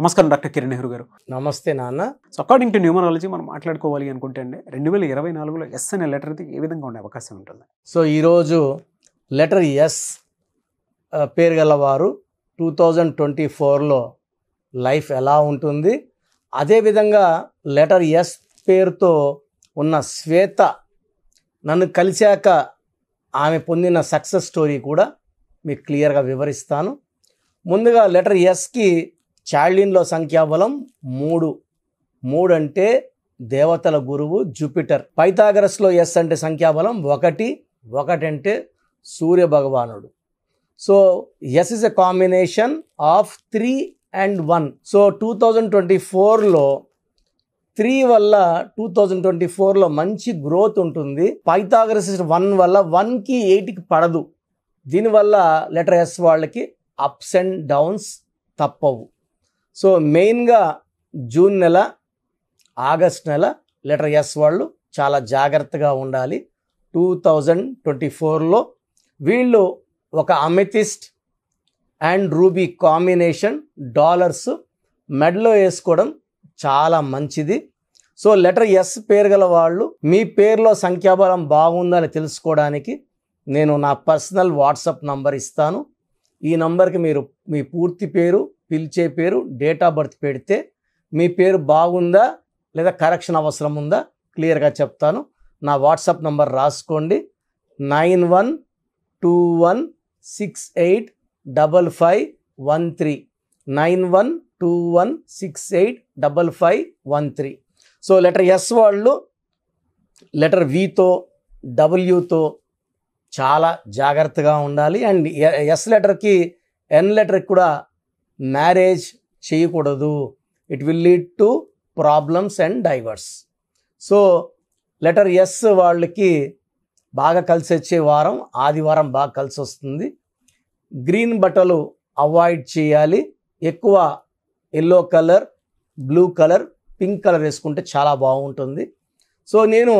నమస్కారం డాక్టర్ కిరణ్ నెహ్రూ గారు నమస్తే నాన్న సో అకార్డింగ్ టు న్యూమరాలజీ మనం మాట్లాడుకోవాలి అనుకుంటే అండి రెండు వేల ఇరవై నాలుగులో ఎస్ అనే లెటర్ అయితే ఏ విధంగా ఉండే అవకాశం ఉంటుంది సో ఈరోజు లెటర్ ఎస్ పేరు గలవారు టూ థౌజండ్ ట్వంటీ ఫోర్లో లైఫ్ ఎలా ఉంటుంది అదేవిధంగా లెటర్ ఎస్ పేరుతో ఉన్న శ్వేత నన్ను కలిశాక ఆమె పొందిన సక్సెస్ స్టోరీ కూడా మీకు క్లియర్గా వివరిస్తాను ముందుగా లెటర్ ఎస్కి చార్లిన్లో సంఖ్యాబలం మూడు మూడు అంటే దేవతల గురువు జూపిటర్ పైథాగరస్లో ఎస్ అంటే సంఖ్యాబలం ఒకటి ఒకటంటే సూర్య భగవానుడు so S is a combination of three and one so two thousand twenty ఫోర్లో త్రీ వల్ల టూ థౌజండ్ ట్వంటీ ఫోర్లో మంచి గ్రోత్ ఉంటుంది పైతాగరస్ వన్ వల్ల వన్కి ఎయిట్కి పడదు దీనివల్ల లెటర్ ఎస్ వాళ్ళకి అప్స్ అండ్ డౌన్స్ తప్పవు సో మెయిన్గా జూన్ నెల ఆగస్ట్ నెల లెటర్ ఎస్ వాళ్ళు చాలా జాగ్రత్తగా ఉండాలి టూ థౌజండ్ ట్వంటీ ఫోర్లో వీళ్ళు ఒక amethyst and ruby combination dollars మెడలో వేసుకోవడం చాలా మంచిది సో లెటర్ ఎస్ పేరు గల వాళ్ళు మీ పేరులో సంఖ్యాబలం బాగుందని తెలుసుకోవడానికి నేను నా పర్సనల్ వాట్సాప్ నంబర్ ఇస్తాను ఈ నంబర్కి మీరు మీ పూర్తి పేరు పిలిచే పేరు డేట్ ఆఫ్ బర్త్ పెడితే మీ పేరు బాగుందా లేదా కరెక్షన్ అవసరం ఉందా క్లియర్గా చెప్తాను నా వాట్సాప్ నంబర్ రాసుకోండి nine one two one six eight double five one three nine one two one six eight double five one three so letter S వాళ్ళు లెటర్ వితో డబ్ల్యూతో చాలా జాగ్రత్తగా ఉండాలి అండ్ ఎస్ లెటర్కి ఎన్ లెటర్కి కూడా మ్యారేజ్ చేయకూడదు it will lead to problems and divorce so letter S వాళ్ళకి బాగా కలిసి వచ్చే వారం ఆదివారం బాగా కలిసి వస్తుంది గ్రీన్ బట్టలు అవాయిడ్ చేయాలి ఎక్కువ yellow colour blue colour pink colour వేసుకుంటే చాలా బాగుంటుంది సో నేను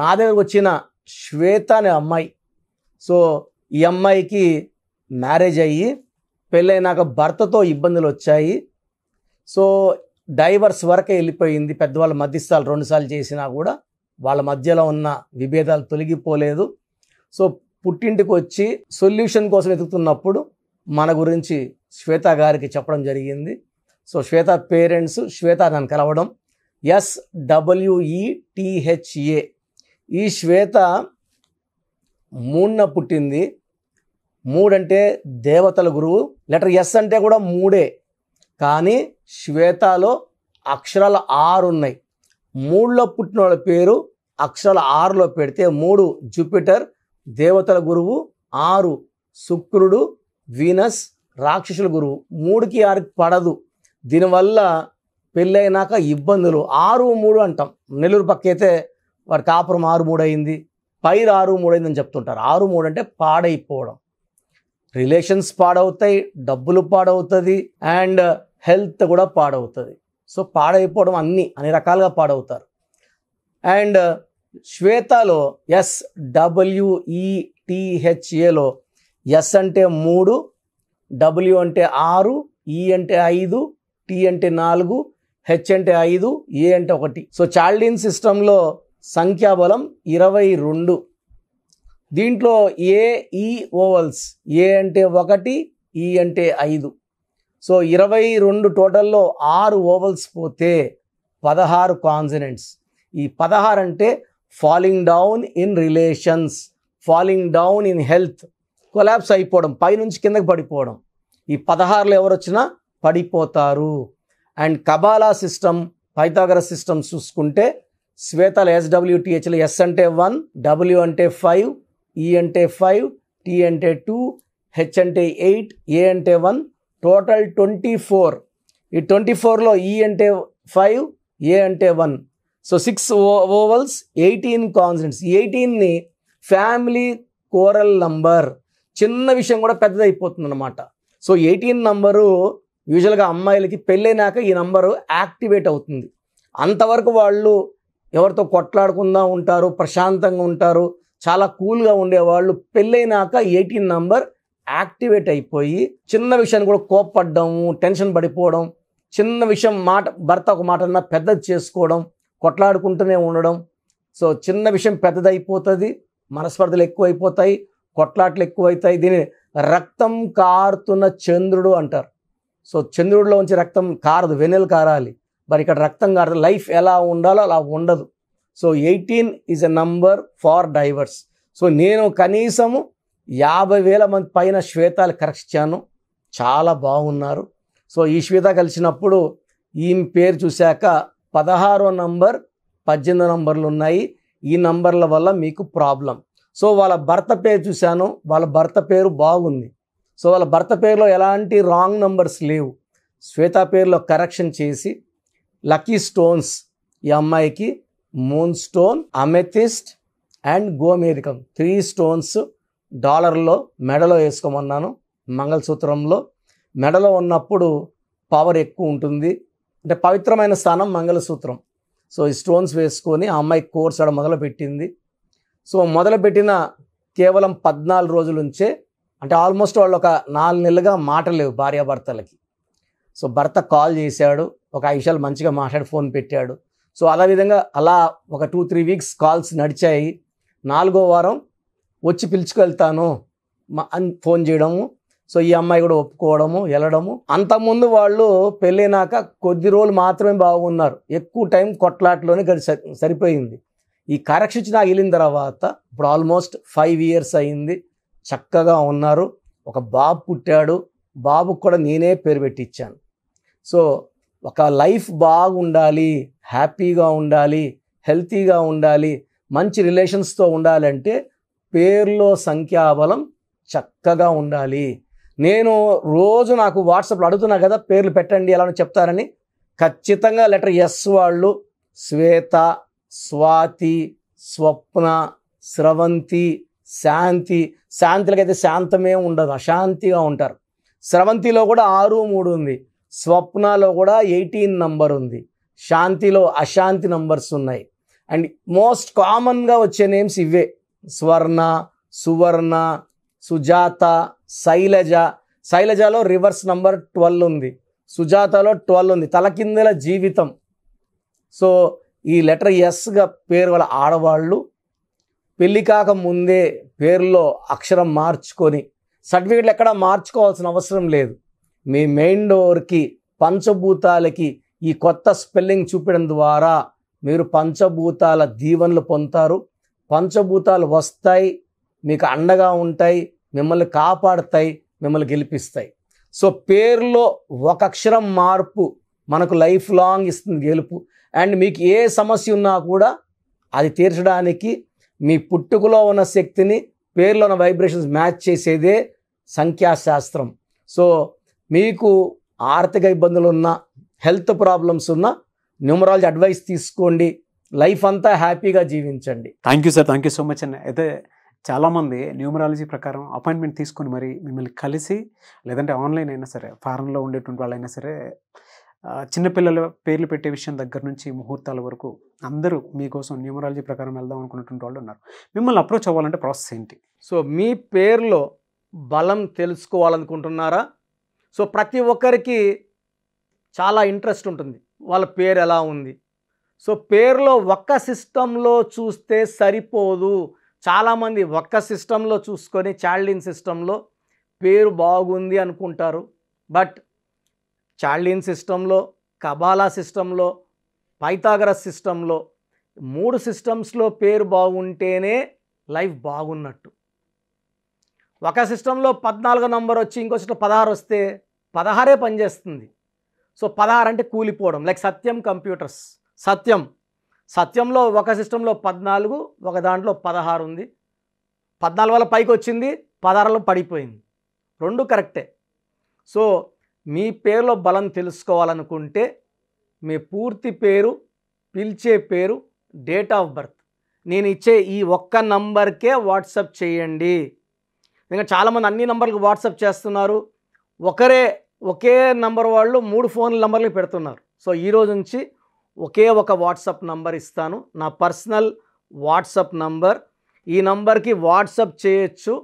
నా దగ్గరకు వచ్చిన శ్వేత అనే అమ్మాయి సో ఈ అమ్మాయికి మ్యారేజ్ అయ్యి పెళ్ళైనాక భర్తతో ఇబ్బందులు వచ్చాయి సో డైవర్స్ వరకే వెళ్ళిపోయింది పెద్దవాళ్ళ మధ్యస్థాలు రెండుసార్లు చేసినా కూడా వాళ్ళ మధ్యలో ఉన్న విభేదాలు తొలగిపోలేదు సో పుట్టింటికి వచ్చి సొల్యూషన్ కోసం వెతుకుతున్నప్పుడు మన గురించి శ్వేత గారికి చెప్పడం జరిగింది సో శ్వేత పేరెంట్స్ శ్వేత నన్ను కలవడం ఎస్ డబ్ల్యూఈటిహెచ్ఏ ఈ శ్వేత మూడున పుట్టింది మూడంటే దేవతల గురువు లెటర్ ఎస్ అంటే కూడా మూడే కానీ శ్వేతలో అక్షరాలు ఆరు ఉన్నాయి మూడులో పుట్టిన వాళ్ళ పేరు అక్షరాల ఆరులో పెడితే మూడు జూపిటర్ దేవతల గురువు ఆరు శుక్రుడు వీనస్ రాక్షసుల గురువు మూడుకి ఆరుకి పడదు దీనివల్ల పెళ్ళైనాక ఇబ్బందులు ఆరు మూడు అంటాం నెల్లూరు పక్క అయితే వాడి కాపురం ఆరు మూడు అయింది పైరు ఆరు మూడు అయిందని చెప్తుంటారు ఆరు మూడు అంటే పాడైపోవడం రిలేషన్స్ పాడవుతాయి డబ్బులు పాడవుతుంది అండ్ హెల్త్ కూడా పాడవుతుంది సో పాడైపోవడం అన్ని అన్ని రకాలుగా పాడవుతారు అండ్ శ్వేతలో ఎస్ డబ్ల్యూఈటీహెచ్ఏలో ఎస్ అంటే మూడు డబ్ల్యూ అంటే ఆరు ఈ అంటే ఐదు టీ అంటే నాలుగు హెచ్ అంటే ఐదు ఏ అంటే ఒకటి సో చాల్డిన్ సిస్టంలో సంఖ్యాబలం ఇరవై రెండు దీంట్లో ఏ ఈ ఓవల్స్ ఏ అంటే ఒకటి ఈ అంటే ఐదు సో ఇరవై రెండు టోటల్లో ఆరు ఓవల్స్ పోతే పదహారు కాన్సనెంట్స్ ఈ పదహారు అంటే falling down in relations falling down in health collapse అయిపోవడం పైనుంచి కిందకి పడిపోవడం ఈ పదహారులో వచ్చినా పడిపోతారు and Kabbalah system Pythagoras system చూసుకుంటే శ్వేతలు ఎస్డబ్ల్యూటిహెచ్లో ఎస్ అంటే వన్ డబ్ల్యూ అంటే ఫైవ్ ఈ అంటే ఫైవ్ టీ అంటే టూ హెచ్ అంటే ఎయిట్ ఏ అంటే వన్ టోటల్ ట్వంటీ ఫోర్ ఈ ట్వంటీ ఫోర్లో ఈ అంటే ఫైవ్ ఏ అంటే one so six O vowels eighteen consonants ఎయిటీన్ని ఫ్యామిలీ కోరల్ నంబర్ చిన్న విషయం కూడా పెద్దదైపోతుంది అనమాట సో ఎయిటీన్ నంబరు యూజువల్గా అమ్మాయిలకి పెళ్ళైనాక ఈ నంబరు యాక్టివేట్ అవుతుంది అంతవరకు వాళ్ళు ఎవరితో కొట్లాడుకుందా ఉంటారు ప్రశాంతంగా ఉంటారు చాలా కూల్గా ఉండేవాళ్ళు పెళ్ళైనాక ఎయిటీన్ నంబర్ యాక్టివేట్ అయిపోయి చిన్న విషయాన్ని కూడా కోప్పడ్డము టెన్షన్ పడిపోవడం చిన్న విషయం మాట భర్త ఒక మాట అన్నా పెద్దది చేసుకోవడం కొట్లాడుకుంటూనే ఉండడం సో చిన్న విషయం పెద్దదైపోతుంది మనస్పర్ధలు ఎక్కువైపోతాయి కొట్లాట్లు ఎక్కువైతాయి దీని రక్తం కారుతున్న చంద్రుడు అంటారు సో చంద్రుడిలో ఉంచి రక్తం కారదు వెన్నెలు కారాలి మరి ఇక్కడ రక్తం కారదు లైఫ్ ఎలా ఉండాలో అలా ఉండదు so eighteen is a number for divorce so నేను కనీసము యాభై వేల మంది పైన శ్వేతాలు కరెక్ట్ ఇచ్చాను చాలా బాగున్నారు సో ఈ శ్వేత కలిసినప్పుడు ఈమె పేరు చూశాక పదహారో నంబర్ పద్దెనిమిది నంబర్లు ఉన్నాయి ఈ నంబర్ల వల్ల మీకు ప్రాబ్లం సో వాళ్ళ భర్త పేరు చూశాను వాళ్ళ భర్త పేరు బాగుంది సో వాళ్ళ భర్త పేరులో ఎలాంటి రాంగ్ నంబర్స్ లేవు శ్వేత పేరులో కరెక్షన్ చేసి లక్కీ స్టోన్స్ ఈ అమ్మాయికి మూన్ స్టోన్ అమెథిస్ట్ అండ్ గోమేరికం త్రీ స్టోన్స్ డాలర్లో మెడలో వేసుకోమన్నాను మంగళసూత్రంలో మెడలో ఉన్నప్పుడు పవర్ ఎక్కువ ఉంటుంది అంటే పవిత్రమైన స్థానం మంగళసూత్రం సో ఈ స్టోన్స్ వేసుకొని ఆ అమ్మాయి కోర్స్ ఆడ మొదలుపెట్టింది సో మొదలుపెట్టిన కేవలం పద్నాలుగు రోజుల నుంచే అంటే ఆల్మోస్ట్ వాళ్ళు ఒక నాలుగు నెలలుగా మాటలేవు భార్యాభర్తలకి సో భర్త కాల్ చేశాడు ఒక ఐషాలు మంచిగా మాట్లాడి ఫోన్ పెట్టాడు సో విధంగా అలా ఒక టూ త్రీ వీక్స్ కాల్స్ నడిచాయి నాలుగో వారం వచ్చి పిలుచుకెళ్తాను మా అని ఫోన్ చేయడము సో ఈ అమ్మాయి కూడా ఒప్పుకోవడము వెళ్ళడము అంతకుముందు వాళ్ళు పెళ్ళైనాక కొద్ది రోజులు మాత్రమే బాగున్నారు ఎక్కువ టైం కొట్లాట్లోనే గడి సరిపోయింది ఈ కరక్షించి నాకు వెళ్ళిన తర్వాత ఇప్పుడు ఆల్మోస్ట్ ఫైవ్ ఇయర్స్ అయింది చక్కగా ఉన్నారు ఒక బాబు పుట్టాడు బాబుకు కూడా నేనే పేరు పెట్టించాను సో ఒక లైఫ్ బాగుండాలి హ్యాపీగా ఉండాలి హెల్తీగా ఉండాలి మంచి రిలేషన్స్తో ఉండాలంటే పేర్లో సంఖ్యాబలం చక్కగా ఉండాలి నేను రోజు నాకు వాట్సాప్లో అడుగుతున్నా కదా పేర్లు పెట్టండి ఎలా చెప్తారని ఖచ్చితంగా లెటర్ ఎస్ వాళ్ళు శ్వేత స్వాతి స్వప్న స్రవంతి శాంతి శాంతిలకైతే శాంతమే ఉండదు అశాంతిగా ఉంటారు స్రవంతిలో కూడా ఆరు మూడు ఉంది స్వప్నలో కూడా ఎయిటీన్ నంబర్ ఉంది శాంతిలో అశాంతి నంబర్స్ ఉన్నాయి అండ్ మోస్ట్ కామన్గా వచ్చే నేమ్స్ ఇవే స్వర్ణ సువర్ణ సుజాత శైలజ శైలజలో రివర్స్ నంబర్ ట్వెల్వ్ ఉంది సుజాతలో ట్వెల్వ్ ఉంది తలకిందల జీవితం సో ఈ లెటర్ ఎస్గా పేరు గల ఆడవాళ్ళు పెళ్ళి కాక ముందే పేరులో అక్షరం మార్చుకొని సర్టిఫికెట్లు ఎక్కడ మార్చుకోవాల్సిన అవసరం లేదు మీ మెయిన్ డోర్కి పంచభూతాలకి ఈ కొత్త స్పెల్లింగ్ చూపడం ద్వారా మీరు పంచభూతాల దీవెనలు పొందుతారు పంచభూతాలు వస్తాయి మీకు అండగా ఉంటాయి మిమ్మల్ని కాపాడతాయి మిమ్మల్ని గెలిపిస్తాయి సో పేర్లో ఒక అక్షరం మార్పు మనకు లైఫ్ లాంగ్ ఇస్తుంది గెలుపు అండ్ మీకు ఏ సమస్య ఉన్నా కూడా అది తీర్చడానికి మీ పుట్టుకలో ఉన్న శక్తిని పేర్లో ఉన్న వైబ్రేషన్స్ మ్యాచ్ చేసేదే సంఖ్యాశాస్త్రం సో మీకు ఆర్థిక ఇబ్బందులు ఉన్నా హెల్త్ ప్రాబ్లమ్స్ ఉన్నా న్యూమరాలజీ అడ్వైస్ తీసుకోండి లైఫ్ అంతా హ్యాపీగా జీవించండి thank you sir thank you so much అన్న అయితే చాలామంది న్యూమరాలజీ ప్రకారం అపాయింట్మెంట్ తీసుకొని మరి మిమ్మల్ని కలిసి లేదంటే ఆన్లైన్ అయినా సరే ఫారెన్లో ఉండేటువంటి వాళ్ళైనా సరే చిన్నపిల్లల పేర్లు పెట్టే విషయం దగ్గర నుంచి ముహూర్తాల వరకు అందరూ మీకోసం న్యూమరాలజీ ప్రకారం వెళ్దాం అనుకున్నటువంటి వాళ్ళు ఉన్నారు మిమ్మల్ని అప్రోచ్ అవ్వాలంటే ప్రాసెస్ ఏంటి సో మీ పేర్లో బలం తెలుసుకోవాలనుకుంటున్నారా సో ప్రతి ఒక్కరికి చాలా ఇంట్రెస్ట్ ఉంటుంది వాళ్ళ పేరు ఎలా ఉంది సో పేరులో ఒక్క సిస్టంలో చూస్తే సరిపోదు చాలామంది ఒక్క సిస్టంలో చూసుకొని చాల్డిన్ సిస్టంలో పేరు బాగుంది అనుకుంటారు బట్ చాల్డిన్ సిస్టంలో కబాలా సిస్టంలో పైథాగరస్ సిస్టంలో మూడు సిస్టమ్స్లో పేరు బాగుంటేనే లైఫ్ బాగున్నట్టు ఒక సిస్టంలో పద్నాలుగో నంబర్ వచ్చి ఇంకో సిస్టమ్ పదహారు వస్తే పదహారే పనిచేస్తుంది సో పదహారు అంటే కూలిపోవడం లైక్ సత్యం కంప్యూటర్స్ సత్యం సత్యంలో ఒక సిస్టంలో పద్నాలుగు ఒక దాంట్లో పదహారు ఉంది పద్నాలుగు వల్ల పైకి వచ్చింది పదహారులో పడిపోయింది రెండు కరెక్టే సో మీ పేరులో బలం తెలుసుకోవాలనుకుంటే మీ పూర్తి పేరు పిలిచే పేరు డేట్ ఆఫ్ బర్త్ నేను ఇచ్చే ఈ ఒక్క నంబర్కే వాట్సప్ చేయండి ఇంకా చాలామంది అన్ని నంబర్లకు వాట్సాప్ చేస్తున్నారు ఒకరే ఒకే నంబర్ వాళ్ళు మూడు ఫోన్ నంబర్లకి పెడుతున్నారు సో ఈరోజు నుంచి ఒకే ఒక వాట్సాప్ నంబర్ ఇస్తాను నా పర్సనల్ వాట్సాప్ నంబర్ ఈ నంబర్కి వాట్సాప్ చేయొచ్చు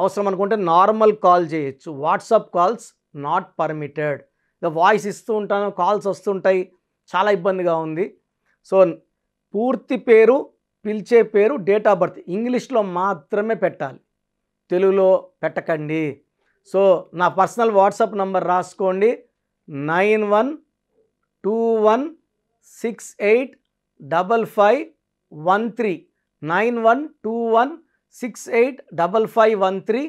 అవసరం అనుకుంటే నార్మల్ కాల్ చేయొచ్చు వాట్సాప్ కాల్స్ నాట్ పర్మిటెడ్ ఇక వాయిస్ ఇస్తూ ఉంటాను కాల్స్ వస్తుంటాయి చాలా ఇబ్బందిగా ఉంది సో పూర్తి పేరు పిలిచే పేరు డేట్ ఆఫ్ బర్త్ ఇంగ్లీష్లో మాత్రమే పెట్టాలి తెలుగులో పెట్టకండి సో నా పర్సనల్ వాట్సాప్ నంబర్ రాసుకోండి nine one two one six eight double five one three nine one two one six eight double five one three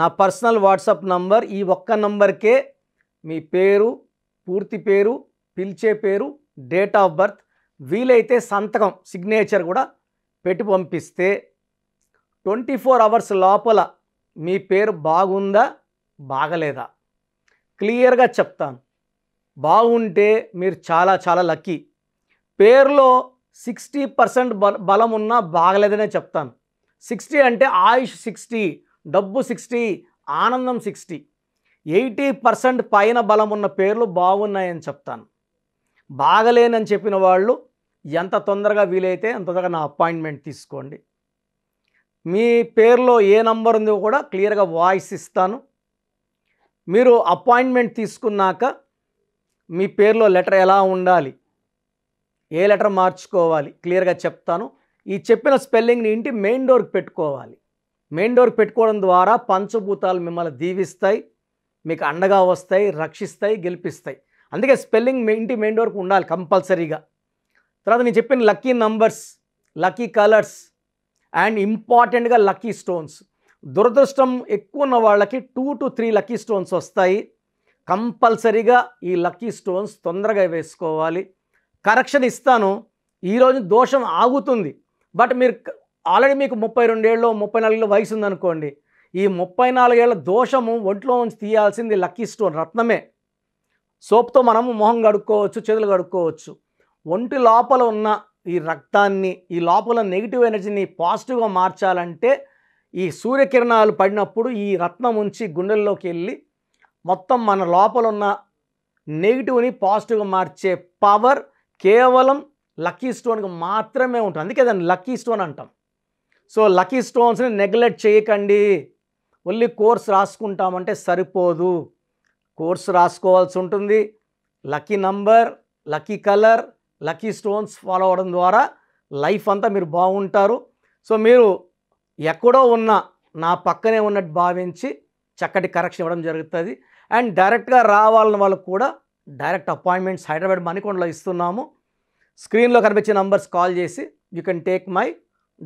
నా పర్సనల్ వాట్సాప్ నంబర్ ఈ ఒక్క నంబర్కే మీ పేరు పూర్తి పేరు పిలిచే పేరు డేట్ ఆఫ్ బర్త్ వీలైతే సంతకం సిగ్నేచర్ కూడా పెట్టి పంపిస్తే ట్వంటీ ఫోర్ అవర్స్ లోపల మీ పేరు బాగుందా బాగలేదా క్లియర్గా చెప్తాను బాగుంటే మీరు చాలా చాలా లక్కీ పేరులో సిక్స్టీ పర్సెంట్ బలం ఉన్నా బాగలేదనే చెప్తాను సిక్స్టీ అంటే ఆయుష్ సిక్స్టీ డబ్బు సిక్స్టీ ఆనందం సిక్స్టీ ఎయిటీ పర్సెంట్ పైన బలం ఉన్న పేర్లు బాగున్నాయని చెప్తాను బాగలేనని చెప్పిన వాళ్ళు ఎంత తొందరగా వీలైతే అంత తొందరగా నా అపాయింట్మెంట్ తీసుకోండి మీ పేరులో ఏ నంబర్ ఉందో కూడా క్లియర్గా వాయిస్ ఇస్తాను మీరు అపాయింట్మెంట్ తీసుకున్నాక మీ పేరులో లెటర్ ఎలా ఉండాలి ఏ లెటర్ మార్చుకోవాలి క్లియర్గా చెప్తాను ఈ చెప్పిన స్పెల్లింగ్ని ఇంటి మెయిన్ డోర్కి పెట్టుకోవాలి మెయిన్ డోర్కి పెట్టుకోవడం ద్వారా పంచభూతాలు మిమ్మల్ని దీవిస్తాయి మీకు అండగా వస్తాయి రక్షిస్తాయి గెలిపిస్తాయి అందుకే స్పెల్లింగ్ ఇంటి మెయిన్ డోర్కి ఉండాలి కంపల్సరీగా తర్వాత నేను చెప్పిన lucky numbers lucky colours and ఇంపార్టెంట్గా లక్కీ స్టోన్స్ దురదృష్టం ఎక్కువ ఉన్న వాళ్ళకి two to three lucky stones వస్తాయి కంపల్సరీగా ఈ లక్కీ స్టోన్స్ తొందరగా వేసుకోవాలి కరెక్షన్ ఇస్తాను ఈరోజు దోషం ఆగుతుంది బట్ మీరు ఆల్రెడీ మీకు ముప్పై రెండేళ్ళు ముప్పై నాలుగేళ్ళు వయసు ఉందనుకోండి ఈ ముప్పై నాలుగేళ్ల దోషము ఒంట్లో ఉంచి తీయాల్సింది లక్కీ స్టోన్ రత్నమే సోప్తో మనము మొహం కడుక్కోవచ్చు చేతులు కడుక్కోవచ్చు ఒంటి లోపల ఉన్న ఈ రక్తాన్ని ఈ లోపల నెగిటివ్ ఎనర్జీని పాజిటివ్గా మార్చాలంటే ఈ సూర్యకిరణాలు పడినప్పుడు ఈ రత్నం ఉంచి గుండెల్లోకి వెళ్ళి మొత్తం మన లోపల ఉన్న నెగిటివ్ని పాజిటివ్గా మార్చే పవర్ కేవలం లక్కీ స్టోన్కి మాత్రమే ఉంటుంది అందుకే దాన్ని లక్కీ స్టోన్ అంటాం సో లక్కీ స్టోన్స్ని నెగ్లెక్ట్ చేయకండి ఓన్లీ కోర్స్ రాసుకుంటామంటే సరిపోదు కోర్స్ రాసుకోవాల్సి ఉంటుంది lucky number lucky colour lucky stones follow అవడం ద్వారా లైఫ్ అంతా మీరు బాగుంటారు సో మీరు ఎక్కడో ఉన్న నా పక్కనే ఉన్నట్టు భావించి చక్కటి కరెక్షన్ ఇవ్వడం జరుగుతుంది అండ్ డైరెక్ట్గా రావాలని వాళ్ళకు కూడా డైరెక్ట్ అపాయింట్మెంట్స్ హైదరాబాద్ మణికొండలో ఇస్తున్నాము స్క్రీన్లో కనిపించే నంబర్స్ కాల్ చేసి you can take my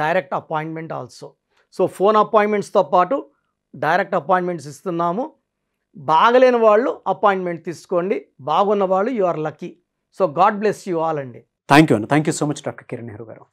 direct appointment also so phone అపాయింట్మెంట్స్తో పాటు డైరెక్ట్ అపాయింట్మెంట్స్ ఇస్తున్నాము బాగలేని వాళ్ళు అపాయింట్మెంట్ తీసుకోండి బాగున్న వాళ్ళు you are lucky so God bless you all అండి థ్యాంక్ యూ అండి thank you so much doctor Kiran Nehru గారు